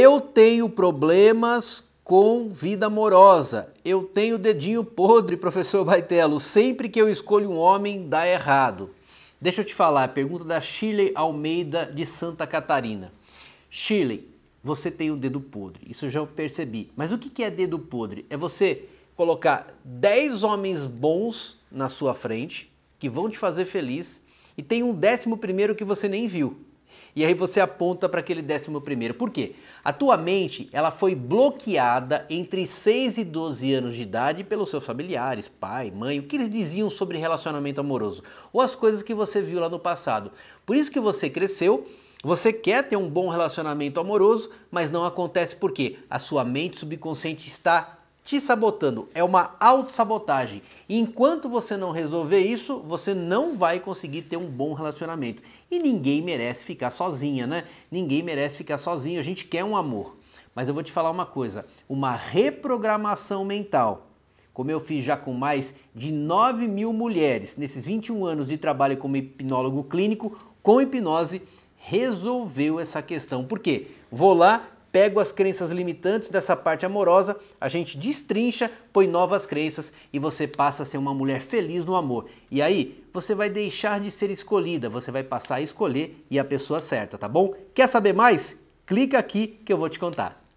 Eu tenho problemas com vida amorosa. Eu tenho dedinho podre, professor Baitelo. Sempre que eu escolho um homem, dá errado. Deixa eu te falar, pergunta da Shirley Almeida de Santa Catarina. Shirley, você tem o um dedo podre, isso eu já percebi. Mas o que é dedo podre? É você colocar 10 homens bons na sua frente, que vão te fazer feliz, e tem um décimo primeiro que você nem viu. E aí você aponta para aquele décimo primeiro. Por quê? A tua mente ela foi bloqueada entre 6 e 12 anos de idade pelos seus familiares, pai, mãe, o que eles diziam sobre relacionamento amoroso ou as coisas que você viu lá no passado. Por isso que você cresceu você quer ter um bom relacionamento amoroso, mas não acontece porque a sua mente subconsciente está te sabotando, é uma autossabotagem. E enquanto você não resolver isso, você não vai conseguir ter um bom relacionamento. E ninguém merece ficar sozinha, né? Ninguém merece ficar sozinho, a gente quer um amor. Mas eu vou te falar uma coisa, uma reprogramação mental como eu fiz já com mais de 9 mil mulheres nesses 21 anos de trabalho como hipnólogo clínico, com hipnose, resolveu essa questão. Por quê? Vou lá, pego as crenças limitantes dessa parte amorosa, a gente destrincha, põe novas crenças e você passa a ser uma mulher feliz no amor. E aí, você vai deixar de ser escolhida, você vai passar a escolher e a pessoa certa, tá bom? Quer saber mais? Clica aqui que eu vou te contar.